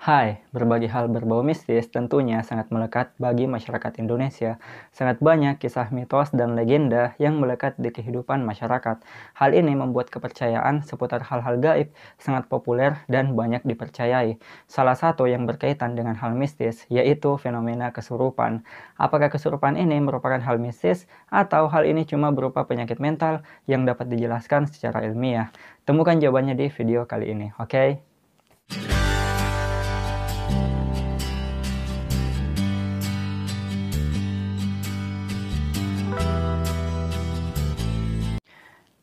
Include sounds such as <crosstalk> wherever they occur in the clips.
Hai, berbagai hal berbau mistis tentunya sangat melekat bagi masyarakat Indonesia. Sangat banyak kisah mitos dan legenda yang melekat di kehidupan masyarakat. Hal ini membuat kepercayaan seputar hal-hal gaib sangat populer dan banyak dipercayai. Salah satu yang berkaitan dengan hal mistis yaitu fenomena kesurupan. Apakah kesurupan ini merupakan hal mistis atau hal ini cuma berupa penyakit mental yang dapat dijelaskan secara ilmiah? Temukan jawabannya di video kali ini, oke? Okay?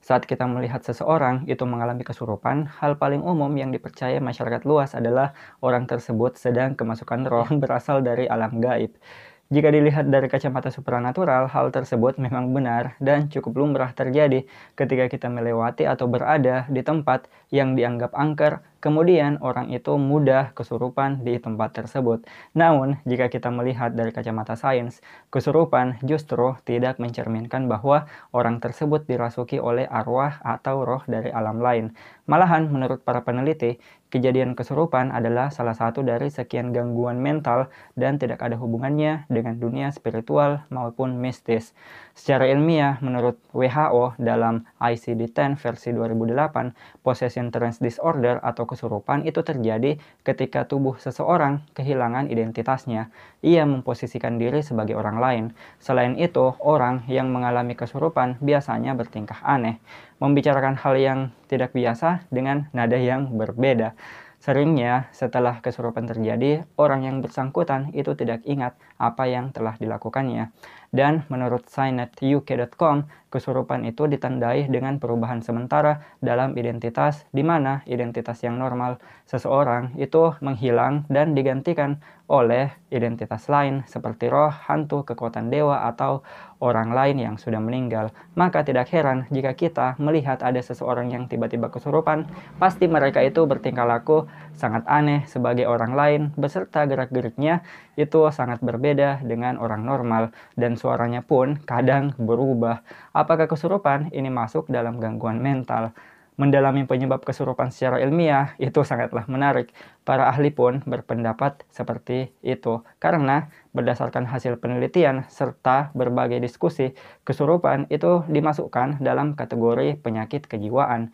Saat kita melihat seseorang itu mengalami kesurupan, hal paling umum yang dipercaya masyarakat luas adalah orang tersebut sedang kemasukan roh <laughs> berasal dari alam gaib. Jika dilihat dari kacamata supranatural, hal tersebut memang benar dan cukup lumrah terjadi ketika kita melewati atau berada di tempat yang dianggap angker Kemudian orang itu mudah kesurupan di tempat tersebut. Namun, jika kita melihat dari kacamata sains, kesurupan justru tidak mencerminkan bahwa orang tersebut dirasuki oleh arwah atau roh dari alam lain. Malahan, menurut para peneliti, kejadian kesurupan adalah salah satu dari sekian gangguan mental dan tidak ada hubungannya dengan dunia spiritual maupun mistis. Secara ilmiah, menurut WHO dalam ICD-10 versi 2008, possession trance disorder atau kesurupan itu terjadi ketika tubuh seseorang kehilangan identitasnya. Ia memposisikan diri sebagai orang lain. Selain itu, orang yang mengalami kesurupan biasanya bertingkah aneh, membicarakan hal yang tidak biasa dengan nada yang berbeda. Seringnya, setelah kesurupan terjadi, orang yang bersangkutan itu tidak ingat apa yang telah dilakukannya. Dan menurut signet.uk.com, kesurupan itu ditandai dengan perubahan sementara dalam identitas, di mana identitas yang normal seseorang itu menghilang dan digantikan oleh identitas lain seperti roh, hantu, kekuatan dewa, atau orang lain yang sudah meninggal. Maka tidak heran jika kita melihat ada seseorang yang tiba-tiba kesurupan, pasti mereka itu bertingkah laku sangat aneh sebagai orang lain, beserta gerak-geriknya itu sangat berbeda dengan orang normal, dan suaranya pun kadang berubah. Apakah kesurupan ini masuk dalam gangguan mental? mendalami penyebab kesurupan secara ilmiah itu sangatlah menarik. Para ahli pun berpendapat seperti itu. Karena berdasarkan hasil penelitian serta berbagai diskusi, kesurupan itu dimasukkan dalam kategori penyakit kejiwaan.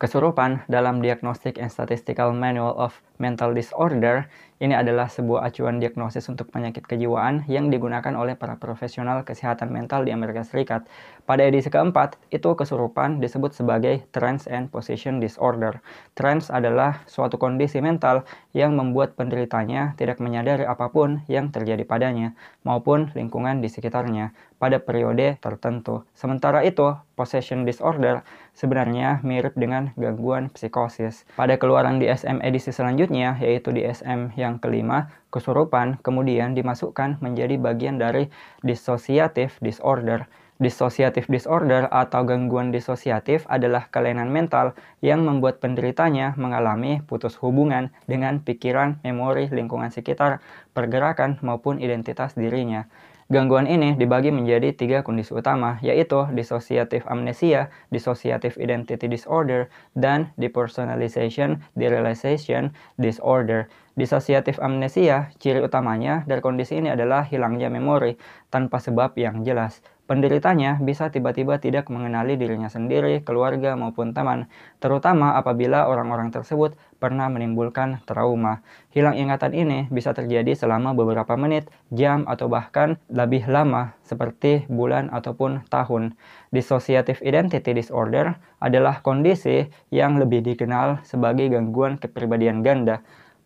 Kesurupan dalam Diagnostic and Statistical Manual of Mental Disorder ini adalah sebuah acuan diagnosis untuk penyakit kejiwaan yang digunakan oleh para profesional kesehatan mental di Amerika Serikat. Pada edisi keempat, itu kesurupan disebut sebagai trance and Position disorder. Trance adalah suatu kondisi mental yang membuat penderitanya tidak menyadari apapun yang terjadi padanya maupun lingkungan di sekitarnya pada periode tertentu. Sementara itu, possession disorder sebenarnya mirip dengan gangguan psikosis. Pada keluaran DSM edisi selanjutnya, yaitu DSM yang kelima, kesurupan kemudian dimasukkan menjadi bagian dari dissociative disorder Dissociative disorder atau gangguan disosiatif adalah kelainan mental yang membuat penderitanya mengalami putus hubungan dengan pikiran, memori, lingkungan sekitar, pergerakan, maupun identitas dirinya. Gangguan ini dibagi menjadi tiga kondisi utama, yaitu dissociative amnesia, dissociative identity disorder, dan depersonalization derealization disorder. Dissociative amnesia, ciri utamanya dari kondisi ini adalah hilangnya memori tanpa sebab yang jelas. Penderitanya bisa tiba-tiba tidak mengenali dirinya sendiri, keluarga, maupun teman, terutama apabila orang-orang tersebut pernah menimbulkan trauma. Hilang ingatan ini bisa terjadi selama beberapa menit, jam, atau bahkan lebih lama, seperti bulan ataupun tahun. Dissociative Identity Disorder adalah kondisi yang lebih dikenal sebagai gangguan kepribadian ganda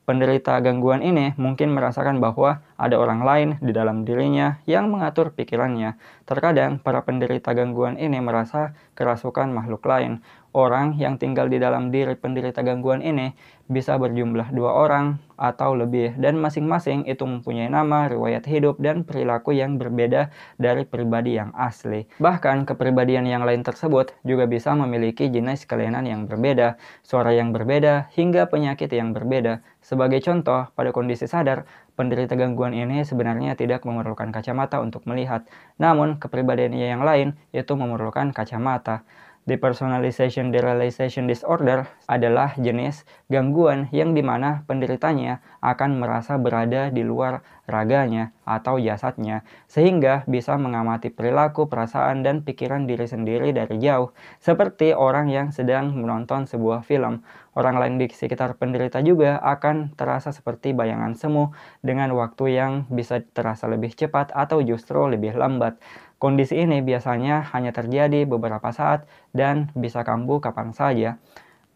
Penderita gangguan ini mungkin merasakan bahwa ada orang lain di dalam dirinya yang mengatur pikirannya. Terkadang, para penderita gangguan ini merasa kerasukan makhluk lain. Orang yang tinggal di dalam diri penderita gangguan ini bisa berjumlah dua orang, atau lebih dan masing-masing itu mempunyai nama, riwayat hidup dan perilaku yang berbeda dari pribadi yang asli. Bahkan kepribadian yang lain tersebut juga bisa memiliki jenis kelainan yang berbeda, suara yang berbeda hingga penyakit yang berbeda. Sebagai contoh, pada kondisi sadar, penderita gangguan ini sebenarnya tidak memerlukan kacamata untuk melihat, namun kepribadiannya yang lain itu memerlukan kacamata. Depersonalization Derealization Disorder adalah jenis gangguan yang dimana penderitanya akan merasa berada di luar raganya atau jasadnya, sehingga bisa mengamati perilaku, perasaan, dan pikiran diri sendiri dari jauh, seperti orang yang sedang menonton sebuah film. Orang lain di sekitar penderita juga akan terasa seperti bayangan semu dengan waktu yang bisa terasa lebih cepat atau justru lebih lambat. Kondisi ini biasanya hanya terjadi beberapa saat dan bisa kambuh kapan saja.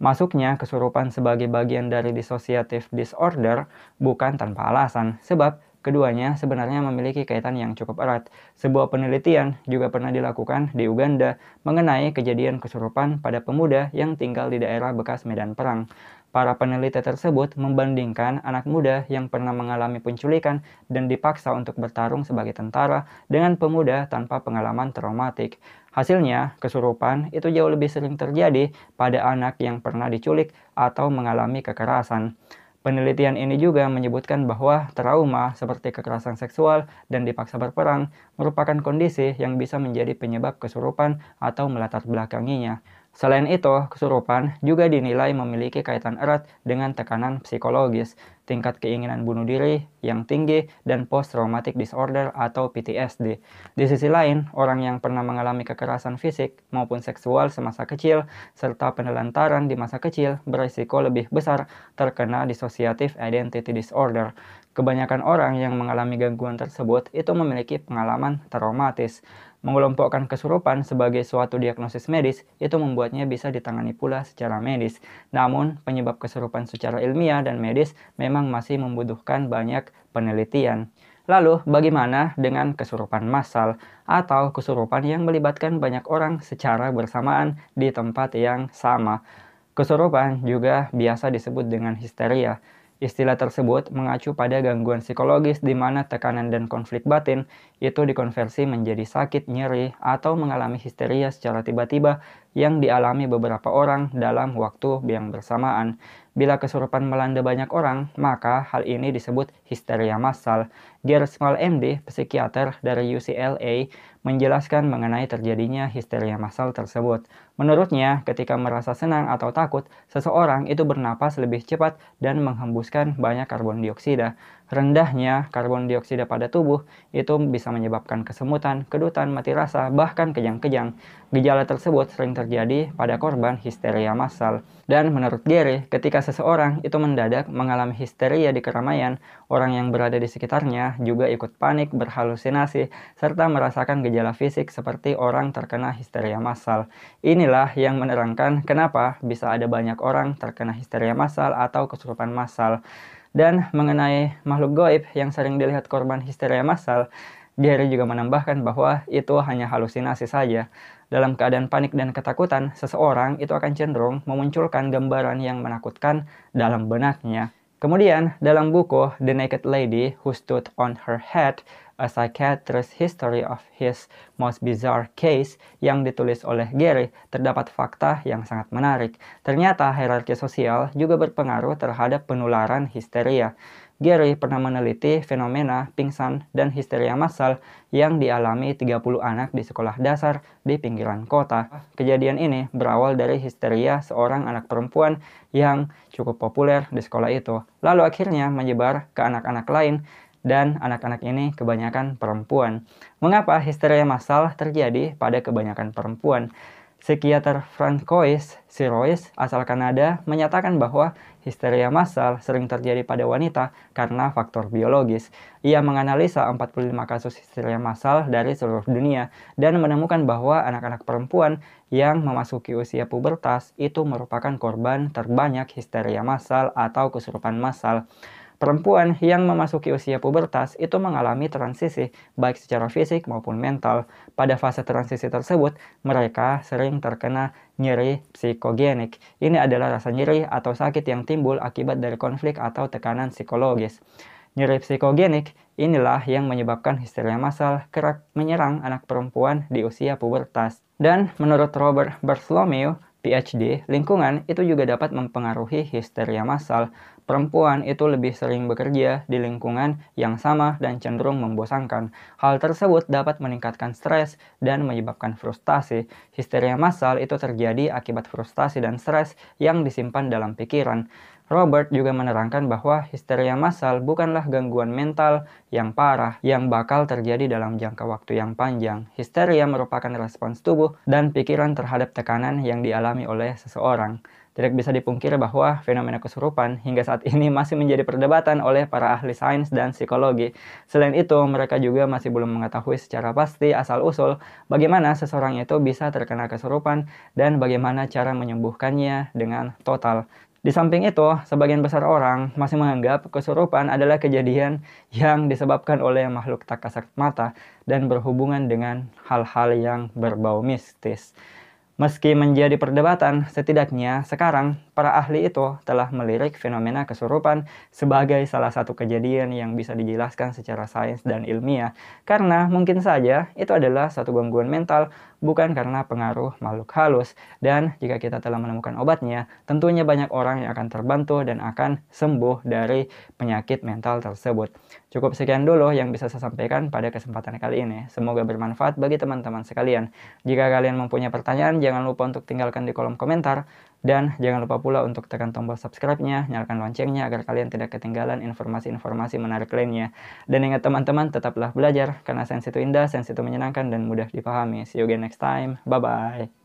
Masuknya kesurupan sebagai bagian dari dissociative disorder bukan tanpa alasan, sebab Keduanya sebenarnya memiliki kaitan yang cukup erat. Sebuah penelitian juga pernah dilakukan di Uganda mengenai kejadian kesurupan pada pemuda yang tinggal di daerah bekas medan perang. Para peneliti tersebut membandingkan anak muda yang pernah mengalami penculikan dan dipaksa untuk bertarung sebagai tentara dengan pemuda tanpa pengalaman traumatik. Hasilnya, kesurupan itu jauh lebih sering terjadi pada anak yang pernah diculik atau mengalami kekerasan. Penelitian ini juga menyebutkan bahwa trauma seperti kekerasan seksual dan dipaksa berperang merupakan kondisi yang bisa menjadi penyebab kesurupan atau melatar belakanginya. Selain itu, kesurupan juga dinilai memiliki kaitan erat dengan tekanan psikologis tingkat keinginan bunuh diri yang tinggi, dan post-traumatic disorder atau PTSD. Di sisi lain, orang yang pernah mengalami kekerasan fisik maupun seksual semasa kecil, serta penelantaran di masa kecil berisiko lebih besar terkena dissociative identity disorder. Kebanyakan orang yang mengalami gangguan tersebut itu memiliki pengalaman traumatis. Mengelompokkan kesurupan sebagai suatu diagnosis medis itu membuatnya bisa ditangani pula secara medis. Namun, penyebab kesurupan secara ilmiah dan medis memang memang masih membutuhkan banyak penelitian. Lalu, bagaimana dengan kesurupan massal atau kesurupan yang melibatkan banyak orang secara bersamaan di tempat yang sama? Kesurupan juga biasa disebut dengan histeria. Istilah tersebut mengacu pada gangguan psikologis di mana tekanan dan konflik batin itu dikonversi menjadi sakit, nyeri, atau mengalami histeria secara tiba-tiba yang dialami beberapa orang dalam waktu yang bersamaan. Bila kesurupan melanda banyak orang, maka hal ini disebut histeria massal. Gersmal MD, psikiater dari UCLA, menjelaskan mengenai terjadinya histeria massal tersebut. Menurutnya, ketika merasa senang atau takut, seseorang itu bernapas lebih cepat dan menghembuskan banyak karbon dioksida. Rendahnya karbon dioksida pada tubuh itu bisa menyebabkan kesemutan, kedutan, mati rasa, bahkan kejang-kejang. Gejala tersebut sering terjadi pada korban histeria massal. Dan menurut Gary, ketika seseorang itu mendadak mengalami histeria di keramaian, orang yang berada di sekitarnya juga ikut panik, berhalusinasi, serta merasakan gejala fisik seperti orang terkena histeria massal. Inilah inilah yang menerangkan kenapa bisa ada banyak orang terkena histeria massal atau kesurupan massal. Dan mengenai makhluk goib yang sering dilihat korban histeria massal, Gary juga menambahkan bahwa itu hanya halusinasi saja. Dalam keadaan panik dan ketakutan, seseorang itu akan cenderung memunculkan gambaran yang menakutkan dalam benaknya. Kemudian, dalam buku The Naked Lady Who Stood on Her Head, A Psychiatrist's History of His Most Bizarre Case yang ditulis oleh Gary, terdapat fakta yang sangat menarik. Ternyata hierarki sosial juga berpengaruh terhadap penularan histeria. Gary pernah meneliti fenomena pingsan dan histeria massal yang dialami 30 anak di sekolah dasar di pinggiran kota. Kejadian ini berawal dari histeria seorang anak perempuan yang cukup populer di sekolah itu, lalu akhirnya menyebar ke anak-anak lain dan anak-anak ini kebanyakan perempuan. Mengapa histeria massal terjadi pada kebanyakan perempuan? Psikiater Francois Sirois asal Kanada menyatakan bahwa histeria massal sering terjadi pada wanita karena faktor biologis. Ia menganalisa 45 kasus histeria massal dari seluruh dunia dan menemukan bahwa anak-anak perempuan yang memasuki usia pubertas itu merupakan korban terbanyak histeria massal atau kesurupan massal. Perempuan yang memasuki usia pubertas itu mengalami transisi, baik secara fisik maupun mental. Pada fase transisi tersebut, mereka sering terkena nyeri psikogenik. Ini adalah rasa nyeri atau sakit yang timbul akibat dari konflik atau tekanan psikologis. Nyeri psikogenik inilah yang menyebabkan histeria massal kerap menyerang anak perempuan di usia pubertas. Dan menurut Robert Bartholomew, PhD, lingkungan itu juga dapat mempengaruhi histeria massal. Perempuan itu lebih sering bekerja di lingkungan yang sama dan cenderung membosankan. Hal tersebut dapat meningkatkan stres dan menyebabkan frustasi. Histeria massal itu terjadi akibat frustasi dan stres yang disimpan dalam pikiran. Robert juga menerangkan bahwa histeria massal bukanlah gangguan mental yang parah yang bakal terjadi dalam jangka waktu yang panjang. Histeria merupakan respons tubuh dan pikiran terhadap tekanan yang dialami oleh seseorang. Tidak bisa dipungkiri bahwa fenomena kesurupan hingga saat ini masih menjadi perdebatan oleh para ahli sains dan psikologi. Selain itu, mereka juga masih belum mengetahui secara pasti asal-usul bagaimana seseorang itu bisa terkena kesurupan dan bagaimana cara menyembuhkannya dengan total. Di samping itu, sebagian besar orang masih menganggap kesurupan adalah kejadian yang disebabkan oleh makhluk tak kasat mata dan berhubungan dengan hal-hal yang berbau mistis. Meski menjadi perdebatan, setidaknya sekarang Para ahli itu telah melirik fenomena kesurupan sebagai salah satu kejadian yang bisa dijelaskan secara sains dan ilmiah, karena mungkin saja itu adalah satu gangguan mental, bukan karena pengaruh makhluk halus. Dan jika kita telah menemukan obatnya, tentunya banyak orang yang akan terbantu dan akan sembuh dari penyakit mental tersebut. Cukup sekian dulu yang bisa saya sampaikan pada kesempatan kali ini. Semoga bermanfaat bagi teman-teman sekalian. Jika kalian mempunyai pertanyaan, jangan lupa untuk tinggalkan di kolom komentar. Dan jangan lupa pula untuk tekan tombol subscribe-nya, nyalakan loncengnya agar kalian tidak ketinggalan informasi-informasi menarik lainnya. Dan ingat teman-teman, tetaplah belajar karena sains itu indah, sains itu menyenangkan dan mudah dipahami. See you again next time. Bye-bye.